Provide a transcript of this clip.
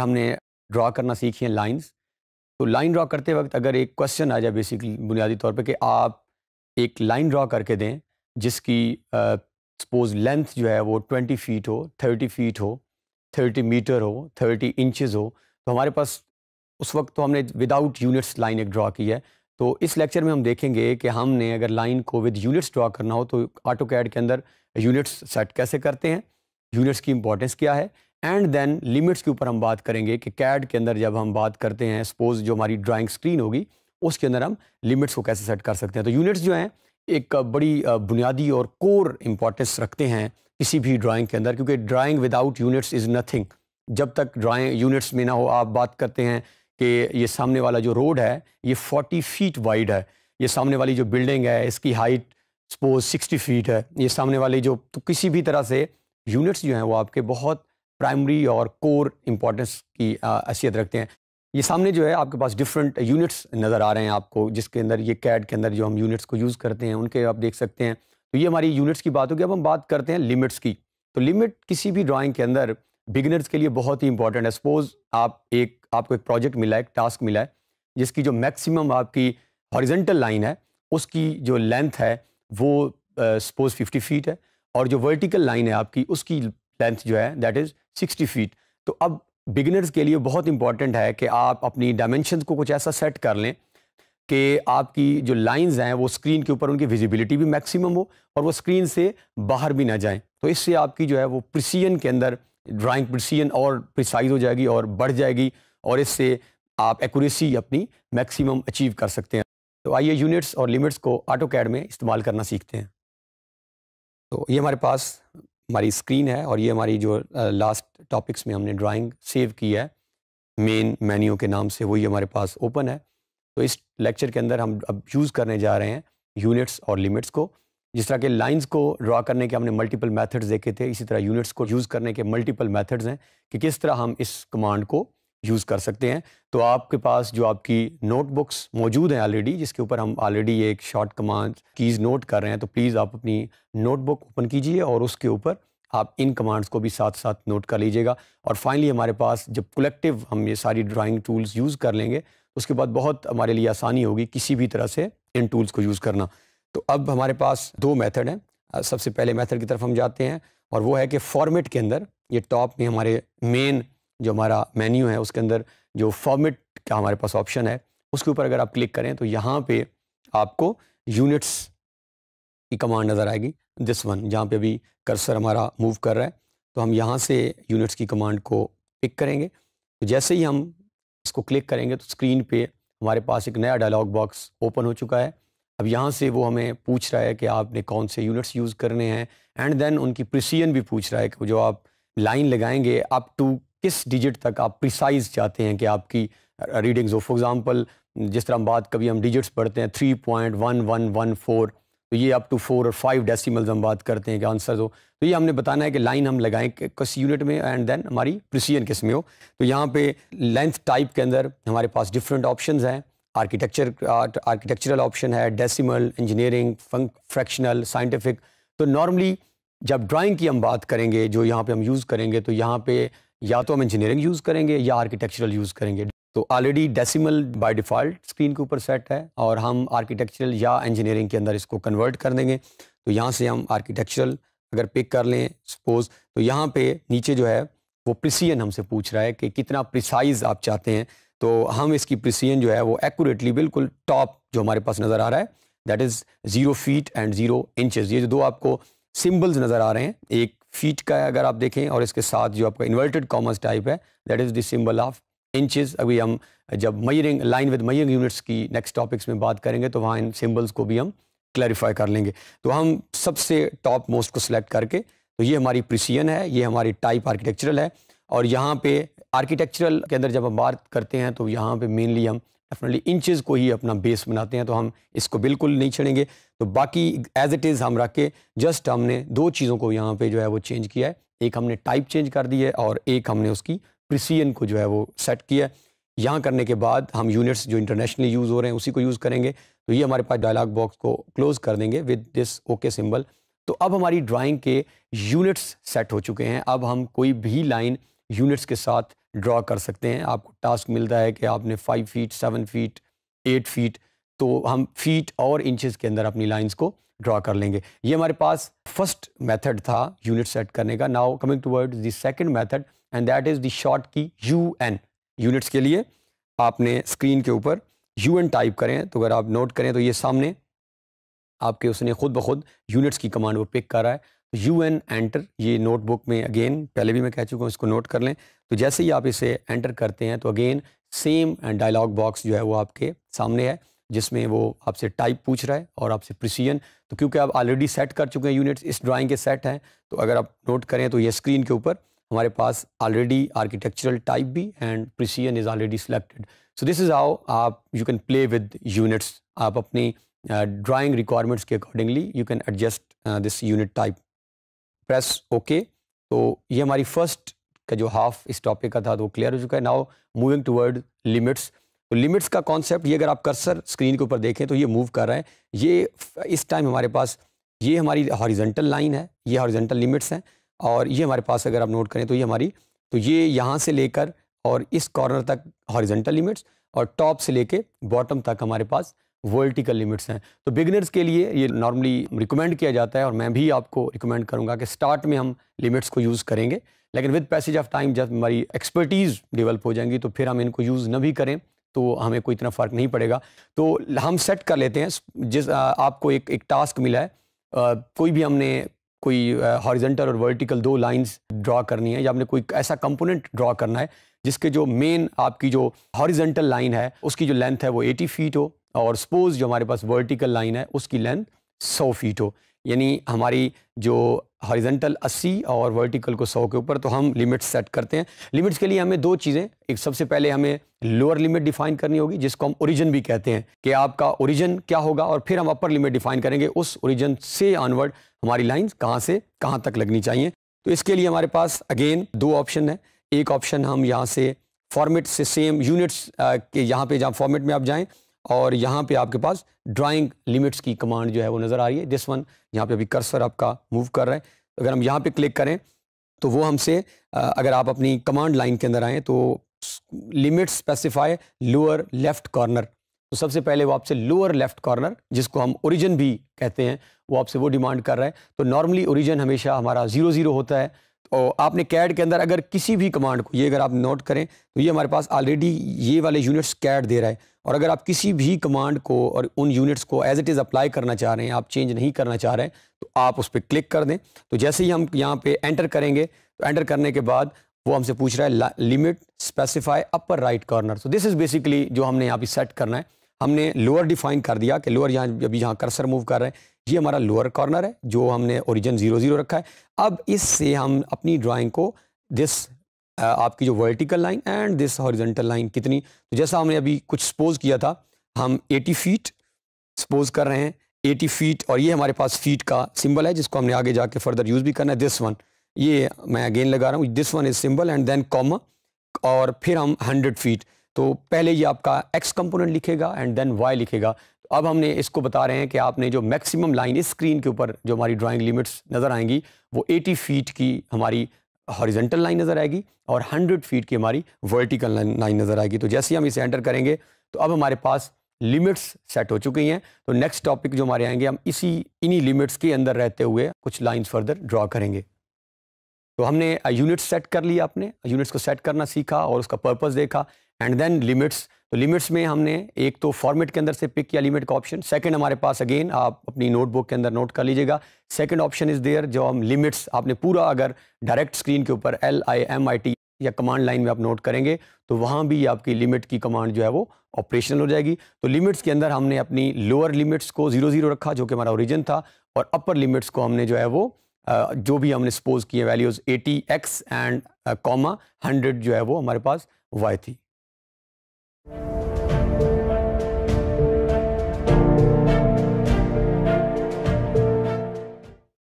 हमने ड्रा करना सीखी है लाइंस तो लाइन ड्रा करते वक्त अगर एक क्वेश्चन आ जाए बेसिकली बुनियादी तौर पे कि आप एक लाइन ड्रा करके दें जिसकी सपोज लेंथ जो है वो ट्वेंटी फीट हो थर्टी फीट हो थर्टी मीटर हो थर्टी इंचज़ हो तो हमारे पास उस वक्त तो हमने विदाउट यूनिट्स लाइन एक ड्रा की है तो इस लेक्चर में हम देखेंगे कि हमने अगर लाइन को विद यूनिट्स ड्रा करना हो तो ऑटो कैड के अंदर यूनिट्स सेट कैसे करते हैं यूनिट्स की इंपॉर्टेंस क्या है एंड देन लिमिट्स के ऊपर हम बात करेंगे कि कैड के अंदर जब हम बात करते हैं सपोज जो हमारी ड्राइंग स्क्रीन होगी उसके अंदर हम लिमिट्स को कैसे सेट कर सकते हैं तो यूनिट्स जो हैं एक बड़ी बुनियादी और कोर इम्पॉर्टेंस रखते हैं किसी भी ड्राइंग के अंदर क्योंकि drawing without units is nothing जब तक ड्राइंग यूनिट्स में ना हो आप बात करते हैं कि ये सामने वाला जो रोड है ये 40 फीट वाइड है ये सामने वाली जो बिल्डिंग है इसकी हाइट सपोज 60 फीट है ये सामने वाली जो तो किसी भी तरह से यूनिट्स जो हैं वो आपके बहुत प्राइमरी और कोर इम्पॉर्टेंस की हैसियत रखते हैं ये सामने जो है आपके पास डिफरेंट यूनिट्स नज़र आ रहे हैं आपको जिसके अंदर ये कैड के अंदर जो हम यूनिट्स को यूज़ करते हैं उनके आप देख सकते हैं तो ये हमारी यूनिट्स की बात होगी अब हम बात करते हैं लिमिट्स की तो लिमिट किसी भी ड्राइंग के अंदर बिगिनर्स के लिए बहुत ही इंपॉर्टेंट है सपोज़ आप एक आपको एक प्रोजेक्ट मिला है एक टास्क मिला है जिसकी जो मैक्सिमम आपकी हॉरिजेंटल लाइन है उसकी जो लेंथ है वो सपोज़ फिफ्टी फीट है और जो वर्टिकल लाइन है आपकी उसकी लेंथ जो है दैट इज़ सिक्सटी फीट तो अब बिगिनर्स के लिए बहुत इंपॉर्टेंट है कि आप अपनी डायमेंशन को कुछ ऐसा सेट कर लें कि आपकी जो लाइंस हैं वो स्क्रीन के ऊपर उनकी विजिबिलिटी भी मैक्सिमम हो और वो स्क्रीन से बाहर भी ना जाएं तो इससे आपकी जो है वो प्रिसीजन के अंदर ड्राइंग प्रिसीजन और प्रिसाइज हो जाएगी और बढ़ जाएगी और इससे आप एक्यूरेसी अपनी मैक्सिमम अचीव कर सकते हैं तो आइए यूनिट्स और लिमिट्स को ऑटो कैड में इस्तेमाल करना सीखते हैं तो ये हमारे पास हमारी स्क्रीन है और ये हमारी जो लास्ट टॉपिक्स में हमने ड्राइंग सेव की है मेन मेन्यू के नाम से वही हमारे पास ओपन है तो इस लेक्चर के अंदर हम अब यूज़ करने जा रहे हैं यूनिट्स और लिमिट्स को जिस तरह के लाइंस को ड्रा करने के हमने मल्टीपल मेथड्स देखे थे इसी तरह यूनिट्स को यूज़ करने के मल्टीपल मेथड्स हैं कि किस तरह हम इस कमांड को यूज़ कर सकते हैं तो आपके पास जो आपकी नोटबुक्स मौजूद हैं ऑलरेडी जिसके ऊपर हम ऑलरेडी एक शॉर्ट कमांड कीज़ नोट कर रहे हैं तो प्लीज़ आप अपनी नोटबुक ओपन कीजिए और उसके ऊपर आप इन कमांड्स को भी साथ साथ नोट कर लीजिएगा और फाइनली हमारे पास जब कलेक्टिव हम ये सारी ड्राइंग टूल्स यूज़ कर लेंगे उसके बाद बहुत हमारे लिए आसानी होगी किसी भी तरह से इन टूल्स को यूज़ करना तो अब हमारे पास दो मेथड हैं सबसे पहले मेथड की तरफ हम जाते हैं और वो है कि फॉर्मेट के अंदर ये टॉप में हमारे मेन जो हमारा मेन्यू है उसके अंदर जो फॉर्मेट का हमारे पास ऑप्शन है उसके ऊपर अगर आप क्लिक करें तो यहाँ पे आपको यूनिट्स की कमांड नज़र आएगी दिस वन जहाँ पे अभी कर्सर हमारा मूव कर रहा है तो हम यहाँ से यूनिट्स की कमांड को पिक करेंगे तो जैसे ही हम इसको क्लिक करेंगे तो स्क्रीन पे हमारे पास एक नया डायलॉग बॉक्स ओपन हो चुका है अब यहाँ से वो हमें पूछ रहा है कि आपने कौन से यूनिट्स यूज़ करने हैं एंड देन उनकी प्रिसीजन भी पूछ रहा है कि जो आप लाइन लगाएंगे अप टू किस डिजिट तक आप प्रिसाइज चाहते हैं कि आपकी रीडिंग्स uh, हो फॉर एग्ज़ाम्पल जिस तरह हम बात कभी हम डिजिट्स पढ़ते हैं three point one one one four तो ये अप टू फोर और फाइव डेसीमल्स हम बात करते हैं कि आंसर हो तो ये हमने बताना है कि लाइन हम लगाएं किस यूनिट में एंड देन हमारी प्रिसीजन किस में हो तो यहाँ पे लेंथ टाइप के अंदर हमारे पास डिफरेंट ऑप्शन हैं आर्किटेक्चर आर्किटेक्चरल ऑप्शन है डेसीमल इंजीनियरिंग फ्रैक्शनल साइंटिफिक तो नॉर्मली जब ड्राइंग की हम बात करेंगे जो यहाँ पे हम यूज़ करेंगे तो यहाँ पे या तो हम इंजीनियरिंग यूज़ करेंगे या आर्किटेक्चरल यूज़ करेंगे तो already decimal by default screen के ऊपर सेट है और हम आर्किटेक्चरल या इंजीनियरिंग के अंदर इसको कन्वर्ट कर देंगे तो यहाँ से हम आर्किटेक्चरल अगर पिक कर लें सपोज़ तो यहाँ पे नीचे जो है वो प्रिसियन हमसे पूछ रहा है कि कितना प्रिसाइज आप चाहते हैं तो हम इसकी प्रिसियन जो है वो एकूरेटली बिल्कुल टॉप जो हमारे पास नज़र आ रहा है that is zero feet and zero inches ये जो दो आपको सिम्बल्स नज़र आ रहे हैं एक फीट का है अगर आप देखें और इसके साथ जो आपका इन्वर्टेड कॉमर्स टाइप है that is the symbol of inches अभी हम जब measuring line with measuring units की नेक्स्ट टॉपिक्स में बात करेंगे तो वहाँ इन सिम्बल्स को भी हम क्लैरिफाई कर लेंगे तो हम सबसे टॉप मोस्ट को सिलेक्ट करके तो ये हमारी प्रिसियन है ये हमारी टाइप आर्किटेक्चरल है और यहाँ पे आर्किटेक्चरल के अंदर जब हम बात करते हैं तो यहाँ पे मेनली हम डेफिनेटली इंचेस को ही अपना बेस बनाते हैं तो हम इसको बिल्कुल नहीं छेड़ेंगे तो बाकी एज इट इज़ हम रख के जस्ट हमने दो चीज़ों को यहाँ पे जो है वो चेंज किया है एक हमने टाइप चेंज कर दी है और एक हमने उसकी प्रिसियन को जो है वो सेट किया है यहाँ करने के बाद हम यूनिट्स जो इंटरनेशनली यूज़ हो रहे हैं उसी को यूज़ करेंगे तो ये हमारे पास डायलाग बॉक्स को क्लोज़ कर देंगे विद दिस ओके सिंबल तो अब हमारी ड्राइंग के यूनिट्स सेट हो चुके हैं अब हम कोई भी लाइन यूनिट्स के साथ ड्रा कर सकते हैं आपको टास्क मिलता है कि आपने five feet seven feet eight feet तो हम फीट और इंचेस के अंदर अपनी लाइंस को ड्रा कर लेंगे ये हमारे पास फर्स्ट मेथड था यूनिट सेट करने का now coming toward the second method and that is the short key U N units के लिए आपने स्क्रीन के ऊपर यू एन टाइप करें तो अगर आप नोट करें तो ये सामने आपके उसने खुद ब खुद यूनिट्स की कमांड वो पिक कर रहा है यू एन एंटर ये नोटबुक में अगेन पहले भी मैं कह चुका हूँ इसको नोट कर लें तो जैसे ही आप इसे एंटर करते हैं तो अगेन सेम डायलॉग बॉक्स जो है वो आपके सामने है जिसमें वो आपसे टाइप पूछ रहा है और आपसे प्रिसीजन तो क्योंकि आप ऑलरेडी सेट कर चुके हैं यूनिट्स इस ड्राइंग के सेट हैं तो अगर आप नोट करें तो ये स्क्रीन के ऊपर हमारे पास ऑलरेडी आर्किटेक्चरल टाइप भी and precision is already selected so this is how आप you can play with units आप अपनी ड्राइंग uh, रिक्वायरमेंट्स के accordingly you can adjust this unit type press okay तो ये हमारी फर्स्ट का जो हाफ इस टॉपिक का था तो वो क्लियर हो चुका है नाउ मूविंग टूवर्ड लिमिट्स तो लिमिट्स का कॉन्सेप्ट ये अगर आप कर्सर स्क्रीन के ऊपर देखें तो ये मूव कर रहे हैं ये इस टाइम हमारे पास ये हमारी हॉरिजेंटल लाइन है ये हॉरिजेंटल लिमिट्स हैं और ये हमारे पास अगर आप नोट करें तो ये हमारी तो ये यहाँ से लेकर और इस कॉर्नर तक हॉरिजेंटल लिमिट्स और टॉप से लेके बॉटम तक हमारे पास वर्टिकल लिमिट्स हैं तो बिगनर्स के लिए ये नॉर्मली रिकमेंड किया जाता है और मैं भी आपको रिकमेंड करूँगा कि स्टार्ट में हम लिमिट्स को यूज़ करेंगे लेकिन विद पैसेज ऑफ टाइम जब हमारी एक्सपर्टीज़ डेवलप हो जाएंगी तो फिर हम इनको यूज़ न भी करें तो हमें कोई इतना फ़र्क नहीं पड़ेगा तो हम सेट कर लेते हैं जिस आ, आपको एक एक टास्क मिला है आ, कोई भी हमने कोई हॉरिजेंटल और वर्टिकल दो लाइंस ड्रा करनी है या हमने कोई ऐसा कंपोनेंट ड्रा करना है जिसके जो मेन आपकी जो हॉरिजेंटल लाइन है उसकी जो लेंथ है वो 80 फीट हो और सपोज़ जो हमारे पास वर्टिकल लाइन है उसकी लेंथ सौ फीट हो यानी हमारी जो हॉरिजेंटल 80 और वर्टिकल को 100 के ऊपर तो हम लिमिट सेट करते हैं लिमिट्स के लिए हमें दो चीज़ें एक सबसे पहले हमें लोअर लिमिट डिफाइन करनी होगी जिसको हम ओरिजिन भी कहते हैं कि आपका ओरिजिन क्या होगा और फिर हम अपर लिमिट डिफाइन करेंगे उस ओरिजिन से ऑनवर्ड हमारी लाइन कहाँ से कहाँ तक लगनी चाहिए तो इसके लिए हमारे पास अगेन दो ऑप्शन है एक ऑप्शन हम यहाँ से फॉर्मेट से सेम यूनिट्स के यहाँ पर जहाँ फॉर्मेट में आप जाएँ और यहाँ पे आपके पास ड्राइंग लिमिट्स की कमांड जो है वो नज़र आ रही है दिस वन यहाँ पे अभी कर्सर आपका मूव कर रहा है अगर हम यहाँ पे क्लिक करें तो वो हमसे अगर आप अपनी कमांड लाइन के अंदर आएँ तो limits specify lower left corner तो सबसे पहले वो आपसे लोअर लेफ्ट कॉर्नर जिसको हम ओरिजिन भी कहते हैं वो आपसे वो डिमांड कर रहा है तो नॉर्मली ओरिजिन हमेशा हमारा ज़ीरो ज़ीरो होता है और तो आपने कैड के अंदर अगर किसी भी कमांड को ये अगर आप नोट करें तो ये हमारे पास ऑलरेडी ये वाले यूनिट्स कैड दे रहा है और अगर आप किसी भी कमांड को और उन यूनिट्स को एज इट इज़ अप्लाई करना चाह रहे हैं आप चेंज नहीं करना चाह रहे हैं तो आप उस पर क्लिक कर दें तो जैसे ही हम यहाँ पे एंटर करेंगे तो एंटर करने के बाद वो हमसे पूछ रहा है limit specify upper right corner तो दिस इज़ बेसिकली जो हमने यहाँ पे सेट करना है हमने लोअर डिफाइन कर दिया कि लोअर यहाँ अभी यहाँ कर्सर मूव कर रहे हैं ये हमारा लोअर कॉर्नर है जो हमने ओरिजिन ज़ीरो ज़ीरो रखा है अब इससे हम अपनी ड्राइंग को दिस आपकी जो vertical line and this horizontal line कितनी तो जैसा हमने अभी कुछ सपोज किया था हम 80 फीट सपोज कर रहे हैं 80 फीट और ये हमारे पास फीट का सिंबल है जिसको हमने आगे जाके फर्दर यूज़ भी करना है दिस वन ये मैं अगेन लगा रहा हूँ this one is symbol and then comma और फिर हम 100 फीट तो पहले ये आपका एक्स कंपोनेंट लिखेगा एंड देन वाई लिखेगा तो अब हमने इसको बता रहे हैं कि आपने जो मैक्सिमम लाइन इस स्क्रीन के ऊपर जो हमारी ड्राइंग लिमिट्स नज़र आएंगी वो 80 फीट की हमारी हॉरिजेंटल लाइन नज़र आएगी और 100 फीट की हमारी वर्टिकल लाइन नज़र आएगी तो जैसे ही हम इसे एंटर करेंगे तो अब हमारे पास लिमिट्स सेट हो चुकी हैं तो नेक्स्ट टॉपिक जो हमारे आएंगे हम इसी इन्हीं लिमिट्स के अंदर रहते हुए कुछ लाइंस फर्दर ड्रॉ करेंगे तो हमने यूनिट्स सेट कर लिया आपने यूनिट्स को सेट करना सीखा और उसका पर्पज देखा एंड देन लिमिट्स तो लिमिट्स में हमने एक तो फॉर्मेट के अंदर से पिक किया लिमिट का ऑप्शन सेकंड हमारे पास अगेन आप अपनी नोटबुक के अंदर नोट कर लीजिएगा सेकंड ऑप्शन इज़ देयर जो हम लिमिट्स आपने पूरा अगर डायरेक्ट स्क्रीन के ऊपर L I M I T या कमांड लाइन में आप नोट करेंगे तो वहाँ भी आपकी लिमिट की कमांड जो है वो ऑपरेशनल हो जाएगी तो लिमिट्स के अंदर हमने अपनी लोअर लिमिट्स को जीरो जीरो रखा जो कि हमारा ओरिजिन था और अपर लिमिट्स को हमने जो है वो जो भी हमने सपोज किए values eighty X and comma hundred जो है वो हमारे पास वाई थी you